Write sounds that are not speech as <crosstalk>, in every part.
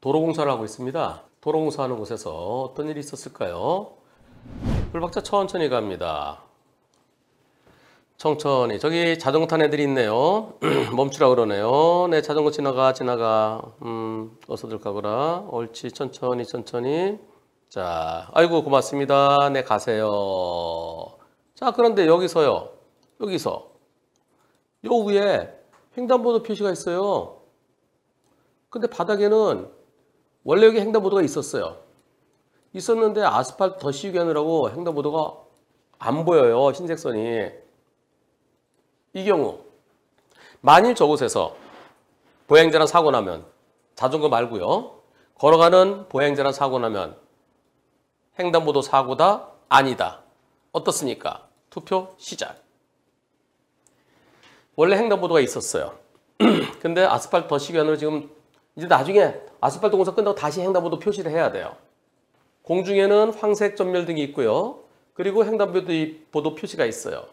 도로공사를 하고 있습니다. 도로공사하는 곳에서 어떤 일이 있었을까요? 불박자 천천히 갑니다. 천천히. 저기 자전거 탄 애들이 있네요. <clears throat> 멈추라 그러네요. 네, 자전거 지나가, 지나가. 음, 어서들 가거라. 옳지. 천천히, 천천히. 자, 아이고, 고맙습니다. 네, 가세요. 자, 그런데 여기서요. 여기서. 요 위에 횡단보도 표시가 있어요. 근데 바닥에는 원래 여기 횡단보도가 있었어요. 있었는데 아스팔트 더 씌우게 하느라고 횡단보도가 안 보여요. 흰색선이. 이 경우 만일 저곳에서 보행자랑 사고 나면 자전거 말고요. 걸어가는 보행자랑 사고 나면 횡단보도 사고다 아니다. 어떻습니까? 투표 시작. 원래 횡단보도가 있었어요. <clears throat> 근데 아스팔트 더시안으로 지금 이제 나중에 아스팔트 공사 끝나고 다시 횡단보도 표시를 해야 돼요. 공중에는 황색 점멸등이 있고요. 그리고 횡단보도 표시가 있어요.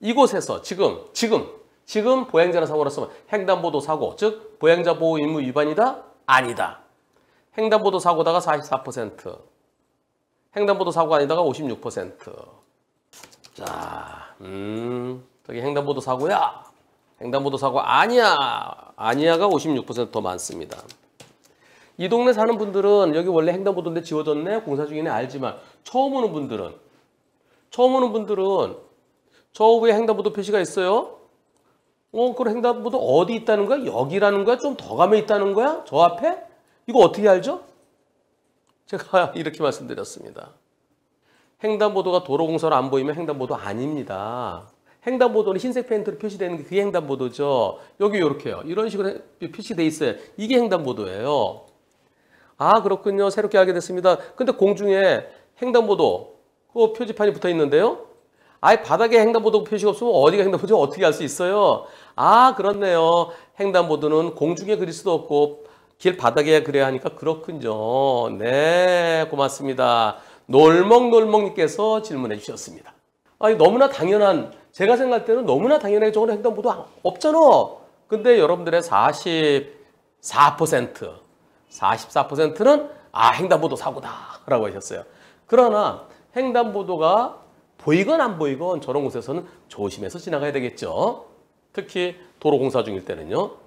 이곳에서 지금, 지금, 지금 보행자나 사고로서 횡단보도 사고, 즉 보행자 보호 의무 위반이다? 아니다. 횡단보도 사고다가 44%, 횡단보도 사고 아니다가 56%. 자, 음, 저기 횡단보도 사고야. 횡단보도 사고 아니야. 아니야가 56%더 많습니다. 이 동네 사는 분들은 여기 원래 횡단보도인데 지워졌네 공사 중이네 알지만 처음 오는 분들은 처음 오는 분들은 저 위에 횡단보도 표시가 있어요. 어, 그럼 횡단보도 어디 있다는 거야? 여기라는 거야? 좀 더 가면 있다는 거야? 저 앞에? 이거 어떻게 알죠? 제가 <laughs> 이렇게 말씀드렸습니다. 횡단보도가 도로공사로 안 보이면 횡단보도 아닙니다. 횡단보도는 흰색 페인트로 표시되는 게 그게 횡단보도죠. 여기 이렇게요. 이런 식으로 표시돼 있어요. 이게 횡단보도예요. 아 그렇군요. 새롭게 알게 됐습니다. 근데 공중에 횡단보도 그 표지판이 붙어 있는데요. 아예 바닥에 횡단보도 표시가 없으면 어디가 횡단보도 어떻게 알 수 있어요? 아 그렇네요. 횡단보도는 공중에 그릴 수도 없고 길 바닥에 그래야 하니까 그렇군요. 네 고맙습니다. 놀멍놀멍님께서 질문해 주셨습니다. 아 너무나 당연한 제가 생각할 때는 너무나 당연하게 저거 횡단보도 없잖아. 근데 여러분들의 44%, 44%는 아 횡단보도 사고다 라고 하셨어요. 그러나 횡단보도가 보이건 안 보이건 저런 곳에서는 조심해서 지나가야 되겠죠. 특히 도로공사 중일 때는요.